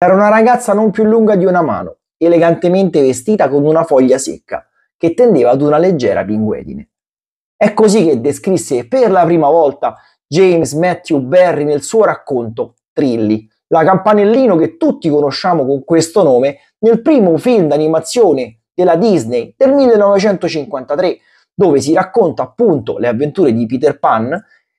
Era una ragazza non più lunga di una mano, elegantemente vestita con una foglia secca, che tendeva ad una leggera pinguedine. È così che descrisse per la prima volta James Matthew Barry nel suo racconto Trilli, la campanellino che tutti conosciamo con questo nome nel primo film d'animazione della Disney del 1953, dove si racconta appunto le avventure di Peter Pan,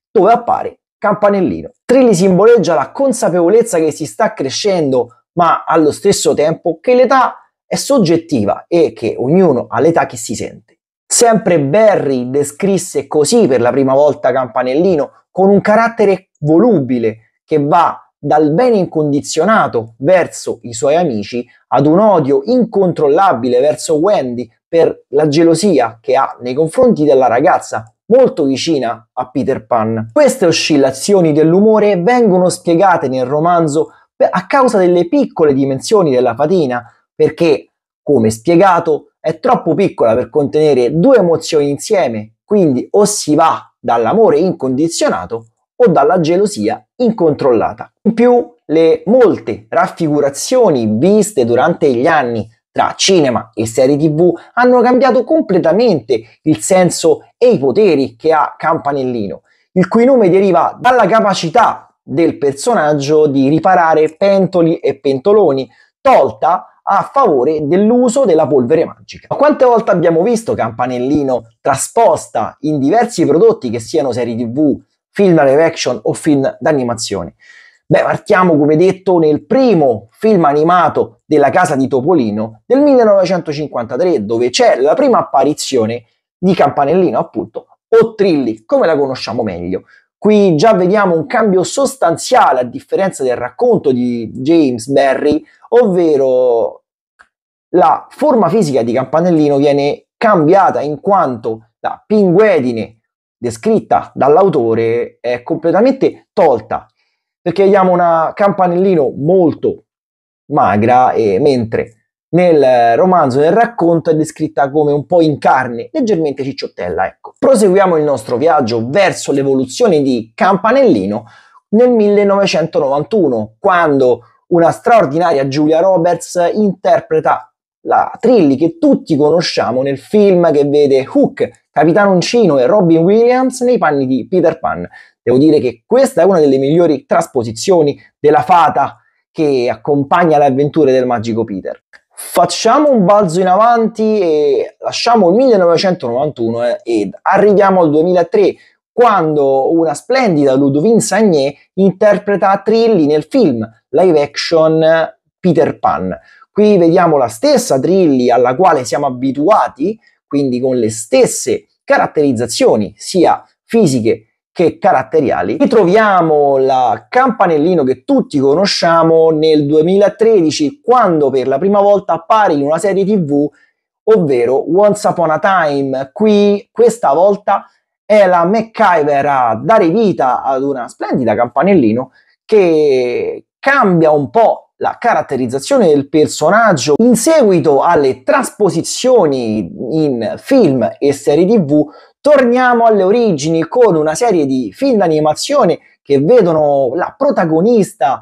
dove appare campanellino. Trilli simboleggia la consapevolezza che si sta crescendo, ma allo stesso tempo che l'età è soggettiva e che ognuno ha l'età che si sente. Sempre Barry descrisse così per la prima volta Campanellino, con un carattere volubile che va dal bene incondizionato verso i suoi amici ad un odio incontrollabile verso Wendy per la gelosia che ha nei confronti della ragazza molto vicina a Peter Pan. Queste oscillazioni dell'umore vengono spiegate nel romanzo a causa delle piccole dimensioni della fatina, perché, come spiegato, è troppo piccola per contenere due emozioni insieme, quindi o si va dall'amore incondizionato o dalla gelosia incontrollata. In più, le molte raffigurazioni viste durante gli anni tra cinema e serie tv hanno cambiato completamente il senso e i poteri che ha Campanellino, il cui nome deriva dalla capacità del personaggio di riparare pentoli e pentoloni, tolta a favore dell'uso della polvere magica. Ma quante volte abbiamo visto Campanellino trasposta in diversi prodotti che siano serie tv, film live action o film d'animazione? Beh, partiamo come detto nel primo film animato della casa di Topolino del 1953, dove c'è la prima apparizione di Campanellino, appunto, o Trilli, come la conosciamo meglio. Qui già vediamo un cambio sostanziale a differenza del racconto di James Barry, ovvero la forma fisica di Campanellino viene cambiata in quanto la pinguedine descritta dall'autore è completamente tolta perché abbiamo una campanellino molto magra e mentre nel romanzo, nel racconto è descritta come un po' in carne, leggermente cicciottella, ecco. Proseguiamo il nostro viaggio verso l'evoluzione di Campanellino nel 1991, quando una straordinaria Julia Roberts interpreta la Trilli che tutti conosciamo nel film che vede Hook, Capitano Uncino e Robin Williams nei panni di Peter Pan, Devo dire che questa è una delle migliori trasposizioni della fata che accompagna le avventure del magico Peter. Facciamo un balzo in avanti e lasciamo il 1991 eh, ed arriviamo al 2003 quando una splendida Ludovine Sagné interpreta Trilli nel film live action Peter Pan. Qui vediamo la stessa Trilli alla quale siamo abituati, quindi con le stesse caratterizzazioni sia fisiche che caratteriali, ritroviamo la campanellino che tutti conosciamo nel 2013 quando per la prima volta appare in una serie tv ovvero Once Upon a Time. Qui questa volta è la MacGyver a dare vita ad una splendida campanellino che cambia un po' la caratterizzazione del personaggio in seguito alle trasposizioni in film e serie tv, torniamo alle origini con una serie di film d'animazione che vedono la protagonista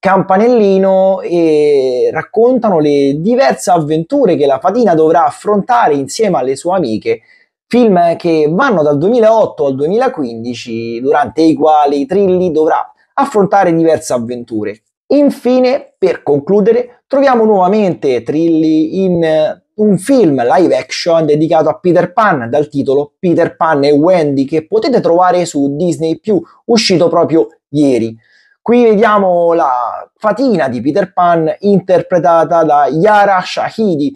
Campanellino e raccontano le diverse avventure che la Fatina dovrà affrontare insieme alle sue amiche film che vanno dal 2008 al 2015, durante i quali Trilli dovrà affrontare diverse avventure. Infine, per concludere, troviamo nuovamente Trilli in eh, un film live action dedicato a Peter Pan dal titolo Peter Pan e Wendy che potete trovare su Disney ⁇ uscito proprio ieri. Qui vediamo la fatina di Peter Pan interpretata da Yara Shahidi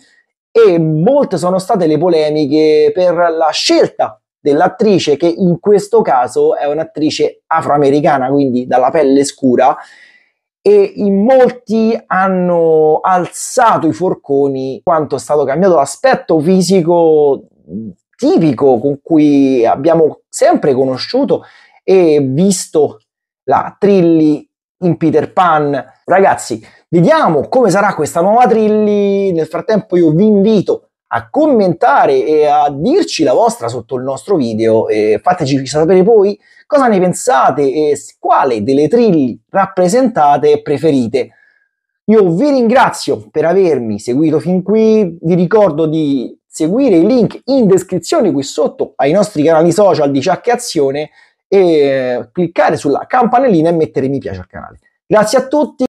e molte sono state le polemiche per la scelta dell'attrice che in questo caso è un'attrice afroamericana, quindi dalla pelle scura e in molti hanno alzato i forconi quanto è stato cambiato l'aspetto fisico mm, tipico con cui abbiamo sempre conosciuto e visto la Trilli in Peter Pan. Ragazzi, vediamo come sarà questa nuova Trilli. Nel frattempo io vi invito a commentare e a dirci la vostra sotto il nostro video e fateci sapere poi cosa ne pensate e quale delle trilli rappresentate preferite. Io vi ringrazio per avermi seguito fin qui, vi ricordo di seguire i link in descrizione qui sotto ai nostri canali social di Ciacche Azione e eh, cliccare sulla campanellina e mettere mi piace al canale. Grazie a tutti.